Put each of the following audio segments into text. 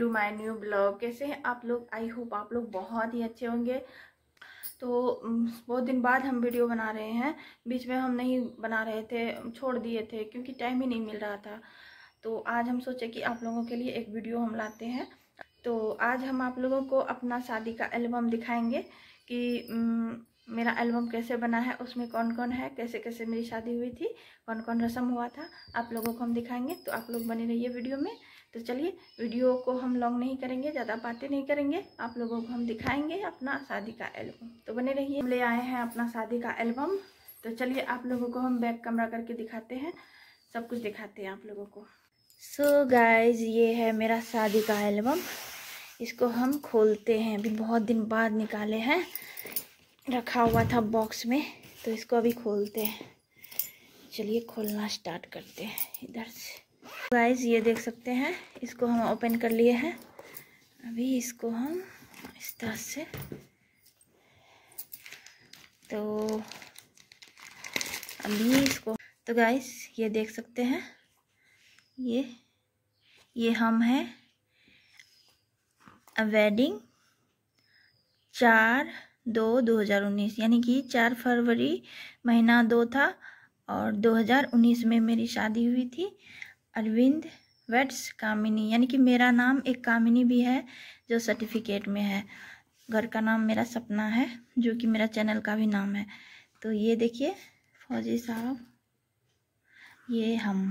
to my new blog कैसे हैं आप लोग आई होप आप लोग बहुत ही अच्छे होंगे तो बहुत दिन बाद हम वीडियो बना रहे हैं बीच में हम नहीं बना रहे थे छोड़ दिए थे क्योंकि टाइम ही नहीं मिल रहा था तो आज हम सोचे कि आप लोगों के लिए एक वीडियो हम लाते हैं तो आज हम आप लोगों को अपना शादी का एल्बम दिखाएंगे कि मेरा एल्बम कैसे बना है उसमें कौन कौन है कैसे कैसे मेरी शादी हुई थी कौन कौन रस्म हुआ था आप लोगों को हम दिखाएंगे तो आप लोग बने रहिए वीडियो में तो चलिए वीडियो को हम लॉन्ग नहीं करेंगे ज़्यादा बातें नहीं करेंगे आप लोगों को हम दिखाएंगे अपना शादी का एल्बम तो बने रहिए हम ले आए हैं अपना शादी का एल्बम तो चलिए आप लोगों को हम बैक कमरा करके दिखाते हैं सब कुछ दिखाते हैं आप लोगों को सो so गाइज ये है मेरा शादी का एल्बम इसको हम खोलते हैं अभी बहुत दिन बाद निकाले हैं रखा हुआ था बॉक्स में तो इसको अभी खोलते हैं चलिए खोलना स्टार्ट करते हैं इधर से गाइस ये देख सकते हैं इसको हम ओपन कर लिए हैं अभी इसको हम इस तरह से तो अभी इसको तो गाइस ये देख सकते हैं ये ये हम हैं वेडिंग चार दो दो हज़ार उन्नीस यानी कि चार फरवरी महीना दो था और दो हज़ार उन्नीस में मेरी शादी हुई थी अरविंद वेट्स कामिनी यानी कि मेरा नाम एक कामिनी भी है जो सर्टिफिकेट में है घर का नाम मेरा सपना है जो कि मेरा चैनल का भी नाम है तो ये देखिए फौजी साहब ये हम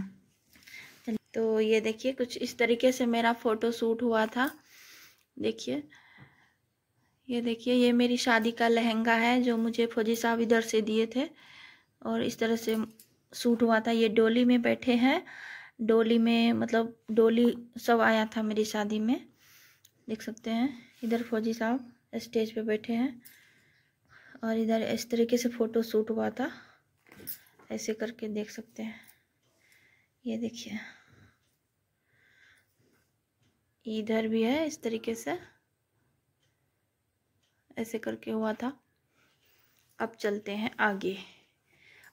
तो ये देखिए कुछ इस तरीके से मेरा फ़ोटो शूट हुआ था देखिए ये देखिए ये मेरी शादी का लहंगा है जो मुझे फौजी साहब इधर से दिए थे और इस तरह से सूट हुआ था ये डोली में बैठे हैं डोली में मतलब डोली सब आया था मेरी शादी में देख सकते हैं इधर फौजी साहब स्टेज पे बैठे हैं और इधर इस तरीके से फ़ोटो शूट हुआ था ऐसे करके देख सकते हैं ये देखिए इधर भी है इस तरीके से ऐसे करके हुआ था अब चलते हैं आगे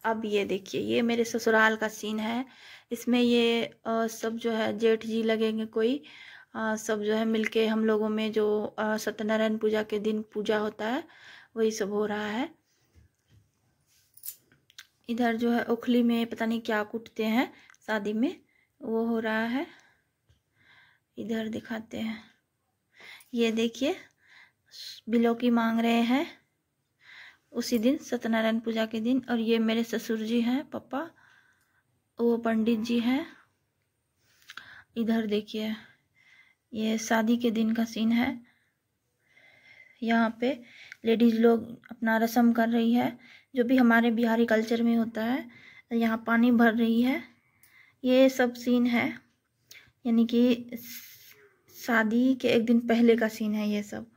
अब ये देखिए ये मेरे ससुराल का सीन है इसमें ये आ, सब जो है जेठ जी लगेंगे कोई आ, सब जो है मिलके हम लोगों में जो सत्यनारायण पूजा के दिन पूजा होता है वही सब हो रहा है इधर जो है उखली में पता नहीं क्या कूटते हैं शादी में वो हो रहा है इधर दिखाते हैं ये देखिए बिलो की मांग रहे हैं उसी दिन सत्यनारायण पूजा के दिन और ये मेरे ससुर जी हैं पापा वो पंडित जी हैं इधर देखिए ये शादी के दिन का सीन है यहाँ पे लेडीज़ लोग अपना रस्म कर रही है जो भी हमारे बिहारी कल्चर में होता है यहाँ पानी भर रही है ये सब सीन है यानी कि शादी के एक दिन पहले का सीन है ये सब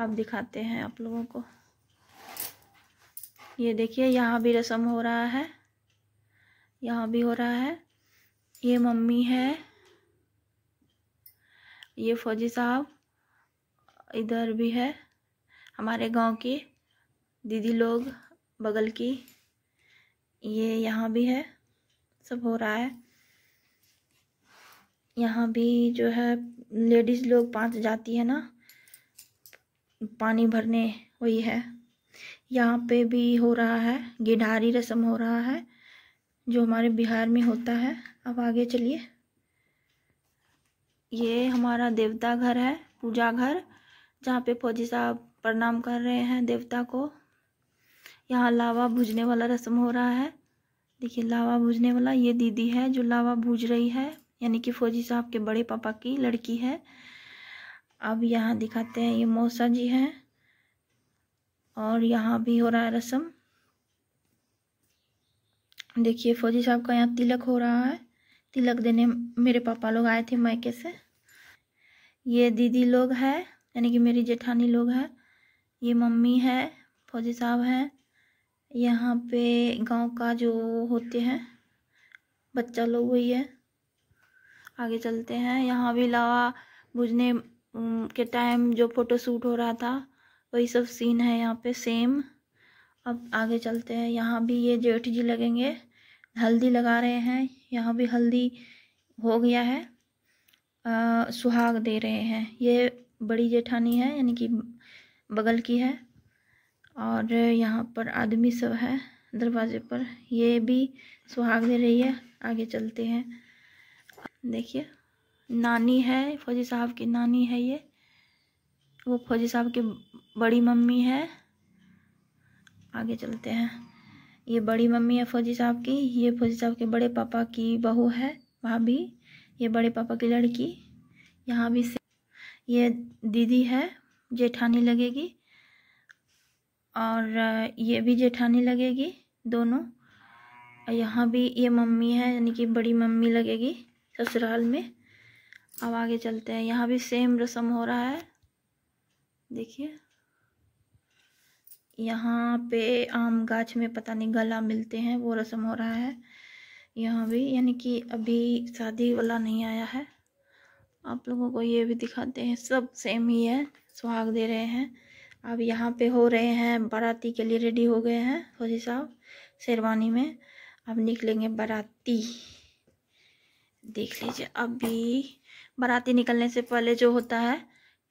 आप दिखाते हैं आप लोगों को ये देखिए यहाँ भी रस्म हो रहा है यहाँ भी हो रहा है ये मम्मी है ये फौजी साहब इधर भी है हमारे गांव की दीदी लोग बगल की ये यहाँ भी है सब हो रहा है यहाँ भी जो है लेडीज़ लोग पाँच जाती है ना पानी भरने वही है यहाँ पे भी हो रहा है गिढारी रस्म हो रहा है जो हमारे बिहार में होता है अब आगे चलिए ये हमारा देवता घर है पूजा घर जहाँ पे फौजी साहब प्रणाम कर रहे हैं देवता को यहाँ लावा भूजने वाला रस्म हो रहा है देखिए लावा भूजने वाला ये दीदी है जो लावा भूज रही है यानी कि फौजी साहब के बड़े पापा की लड़की है अब यहाँ दिखाते हैं ये मौसा जी हैं और यहाँ भी हो रहा है रस्म देखिए फौजी साहब का यहाँ तिलक हो रहा है तिलक देने मेरे पापा लोग आए थे मायके से ये दीदी लोग है यानी कि मेरी जेठानी लोग है ये मम्मी है फौजी साहब हैं यहाँ पे गांव का जो होते हैं बच्चा लोग वही है आगे चलते हैं यहाँ भी लावा भुजने के टाइम जो फ़ोटो शूट हो रहा था वही सब सीन है यहाँ पे सेम अब आगे चलते हैं यहाँ भी ये जेठ जी लगेंगे हल्दी लगा रहे हैं यहाँ भी हल्दी हो गया है आ, सुहाग दे रहे हैं ये बड़ी जेठानी है यानी कि बगल की है और यहाँ पर आदमी सब है दरवाजे पर ये भी सुहाग दे रही है आगे चलते हैं देखिए नानी है फौजी साहब की नानी है ये वो फौजी साहब की बड़ी मम्मी है आगे चलते हैं ये बड़ी मम्मी है फौजी साहब की ये फौजी साहब के बड़े पापा की बहू है वहाँ भी ये बड़े पापा की लड़की यहाँ भी से ये दीदी है जेठानी लगेगी और ये भी जेठानी लगेगी दोनों यहाँ भी ये मम्मी है यानी कि बड़ी मम्मी लगेगी ससुराल में अब आगे चलते हैं यहाँ भी सेम रस्म हो रहा है देखिए यहाँ पे आम गाछ में पता नहीं गला मिलते हैं वो रस्म हो रहा है यहाँ भी यानी कि अभी शादी वाला नहीं आया है आप लोगों को ये भी दिखाते हैं सब सेम ही है सुहाग दे रहे हैं अब यहाँ पे हो रहे हैं बाराती के लिए रेडी हो गए हैं फौजी साहब शेरवानी में अब निकलेंगे बाराती देख लीजिए अभी बाराती निकलने से पहले जो होता है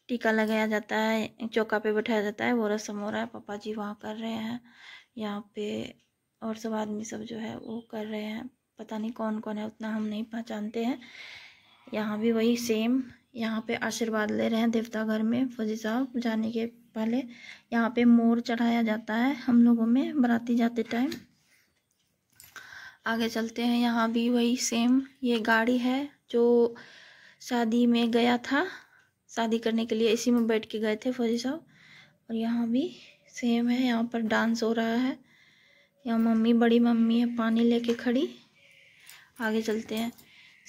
टीका लगाया जाता है चौका पे बैठाया जाता है वो रस्म हो रहा है पापा जी वहाँ कर रहे हैं यहाँ पे और सब आदमी सब जो है वो कर रहे हैं पता नहीं कौन कौन है उतना हम नहीं पहचानते हैं यहाँ भी वही सेम यहाँ पे आशीर्वाद ले रहे हैं देवता घर में फौजी साहब जाने के पहले यहाँ पे मोर चढ़ाया जाता है हम लोगों में बराती जाते टाइम आगे चलते हैं यहाँ भी वही सेम ये गाड़ी है जो शादी में गया था शादी करने के लिए इसी में बैठ के गए थे फौजी साहब और यहाँ भी सेम है यहाँ पर डांस हो रहा है यहाँ मम्मी बड़ी मम्मी है पानी लेके खड़ी आगे चलते हैं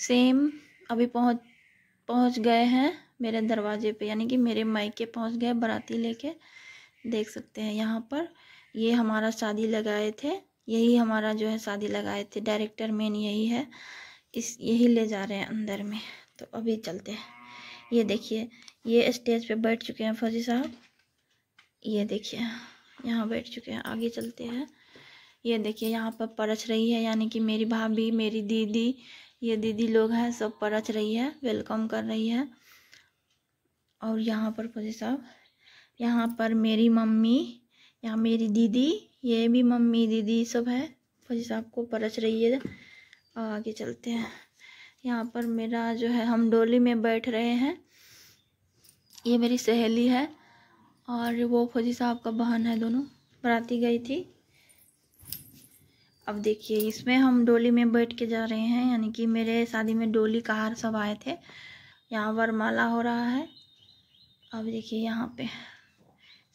सेम अभी पहुँच पहुँच गए हैं मेरे दरवाजे पे यानी कि मेरे मायके पहुँच गए बराती लेके देख सकते हैं यहाँ पर ये हमारा शादी लगाए थे यही हमारा जो है शादी लगाए थे डायरेक्टर मेन यही है इस यही ले जा रहे हैं अंदर में तो अभी चलते हैं ये देखिए ये स्टेज पे बैठ चुके हैं फौजी साहब ये देखिए यहाँ बैठ चुके हैं आगे चलते हैं ये देखिए यहाँ पर परछ रही है यानी कि मेरी भाभी मेरी दीदी ये दीदी लोग हैं सब परछ रही है वेलकम कर रही है और यहाँ पर फौजी साहब यहाँ पर मेरी मम्मी यहाँ मेरी दीदी ये भी मम्मी दीदी सब है फौजी साहब को परछ रही है आगे चलते हैं यहाँ पर मेरा जो है हम डोली में बैठ रहे हैं ये मेरी सहेली है और वो फौजी साहब का बहन है दोनों बराती गई थी अब देखिए इसमें हम डोली में बैठ के जा रहे हैं यानी कि मेरे शादी में डोली हार सब आए थे यहाँ वरमाला हो रहा है अब देखिए यहाँ पे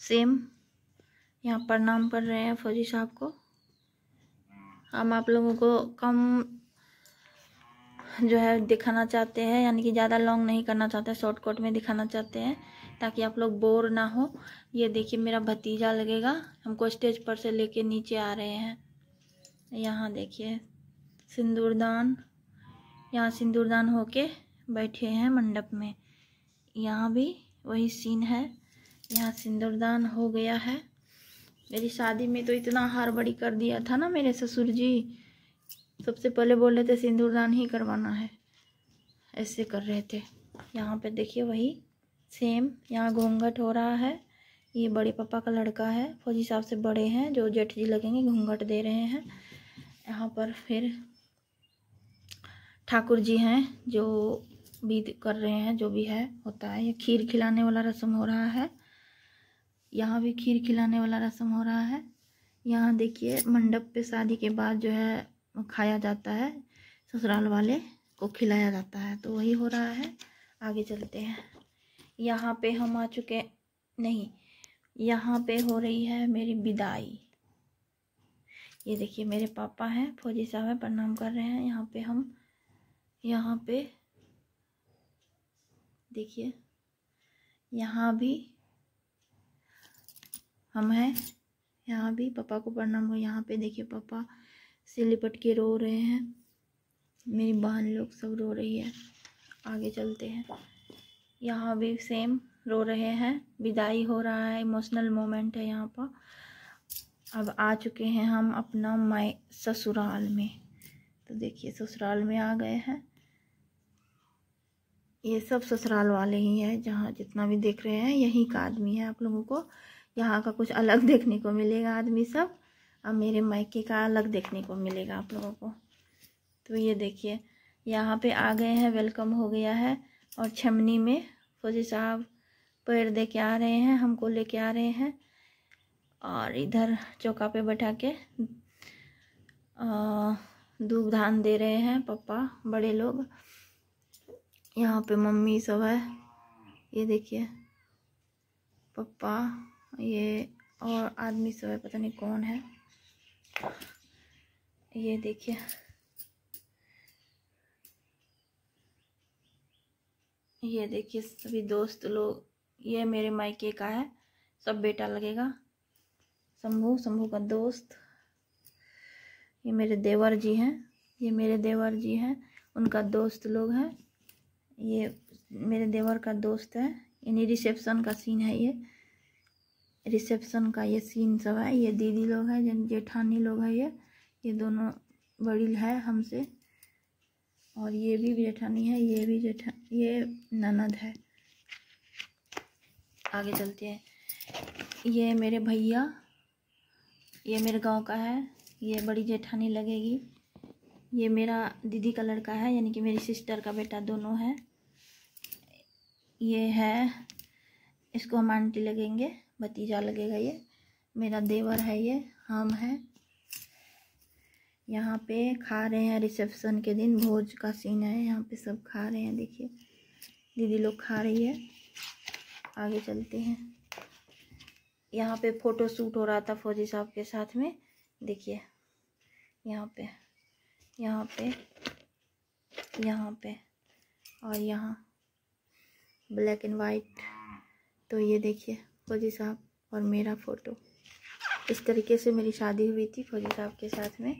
सेम यहाँ प्रणाम कर रहे हैं फौजी साहब को हम आप लोगों को कम जो है दिखाना चाहते हैं यानी कि ज़्यादा लॉन्ग नहीं करना चाहते शॉर्टकट में दिखाना चाहते हैं ताकि आप लोग बोर ना हो ये देखिए मेरा भतीजा लगेगा हमको स्टेज पर से लेके नीचे आ रहे हैं यहाँ देखिए सिंदूरदान यहाँ सिंदूरदान होके बैठे हैं मंडप में यहाँ भी वही सीन है यहाँ सिंदूरदान हो गया है मेरी शादी में तो इतना हार बड़ी कर दिया था ना मेरे ससुर जी सबसे पहले बोल रहे थे सिंदूरदान ही करवाना है ऐसे कर रहे थे यहाँ पे देखिए वही सेम यहाँ घूंघट हो रहा है ये बड़े पापा का लड़का है फौजी साहब से बड़े हैं जो जेठ जी लगेंगे घूंघट दे रहे हैं यहाँ पर फिर ठाकुर जी हैं जो भी कर रहे हैं जो भी है होता है ये खीर खिलाने वाला रस्म हो रहा है यहाँ भी खीर खिलाने वाला रस्म हो रहा है यहाँ देखिए मंडप पे शादी के बाद जो है खाया जाता है ससुराल वाले को खिलाया जाता है तो वही हो रहा है आगे चलते हैं यहाँ पे हम आ चुके नहीं यहाँ पे हो रही है मेरी विदाई ये देखिए मेरे पापा हैं फौजी साहब हैं प्रणाम कर रहे हैं यहाँ पे हम यहाँ पे देखिए यहाँ भी हम हैं यहाँ भी पापा को प्रणाम हो यहाँ पे देखिए पापा से लिपट के रो रहे हैं मेरी बहन लोग सब रो रही है आगे चलते हैं यहाँ भी सेम रो रहे हैं विदाई हो रहा है इमोशनल मोमेंट है यहाँ पर अब आ चुके हैं हम अपना माय ससुराल में तो देखिए ससुराल में आ गए हैं ये सब ससुराल वाले ही हैं जहाँ जितना भी देख रहे हैं यहीं का आदमी है आप लोगों को यहाँ का कुछ अलग देखने को मिलेगा आदमी सब अब मेरे मायके का अलग देखने को मिलेगा आप लोगों को तो ये देखिए यहाँ पे आ गए हैं वेलकम हो गया है और छमनी में फौजी साहब पैर दे के आ रहे हैं हमको लेके आ रहे हैं और इधर चौका पे बैठा के दूध धान दे रहे हैं पापा बड़े लोग यहाँ पे मम्मी सब है ये देखिए पप्पा ये और आदमी सब है पता नहीं कौन है ये देखिए ये देखिए सभी दोस्त लोग ये मेरे मायके का है सब बेटा लगेगा शंभू शंभू का दोस्त ये मेरे देवर जी हैं ये मेरे देवर जी हैं उनका दोस्त लोग हैं ये मेरे देवर का दोस्त है यानी रिसेप्शन का सीन है ये रिसेप्शन का ये सीन सब है ये दीदी लोग है जेठानी लोग है ये ये दोनों बड़ी है हमसे और ये भी जेठानी है ये भी जेठा ये ननद है आगे चलते हैं ये मेरे भैया ये मेरे गांव का है ये बड़ी जेठानी लगेगी ये मेरा दीदी का लड़का है यानी कि मेरी सिस्टर का बेटा दोनों है ये है इसको हम आंटी लगेंगे भतीजा लगेगा ये मेरा देवर है ये हम हैं यहाँ पे खा रहे हैं रिसेप्शन के दिन भोज का सीन है यहाँ पे सब खा रहे हैं देखिए दीदी लोग खा रही है आगे चलते हैं यहाँ पे फ़ोटो शूट हो रहा था फौजी साहब के साथ में देखिए यहाँ पे यहाँ पे यहाँ पे और यहाँ ब्लैक एंड वाइट तो ये देखिए फौजी साहब और मेरा फ़ोटो इस तरीके से मेरी शादी हुई थी फौजी साहब के साथ में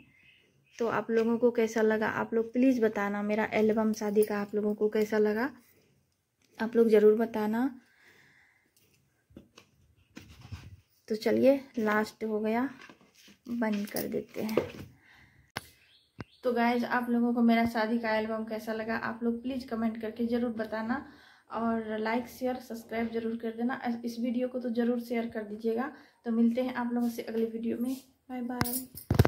तो आप लोगों को कैसा लगा आप लोग प्लीज़ बताना मेरा एल्बम शादी का आप लोगों को कैसा लगा आप लोग ज़रूर बताना तो चलिए लास्ट हो गया बंद कर देते हैं तो गाइज आप लोगों को मेरा शादी का एल्बम कैसा लगा आप लोग प्लीज़ कमेंट करके ज़रूर बताना और लाइक शेयर सब्सक्राइब जरूर कर देना इस वीडियो को तो ज़रूर शेयर कर दीजिएगा तो मिलते हैं आप लोगों से अगले वीडियो में बाय बाय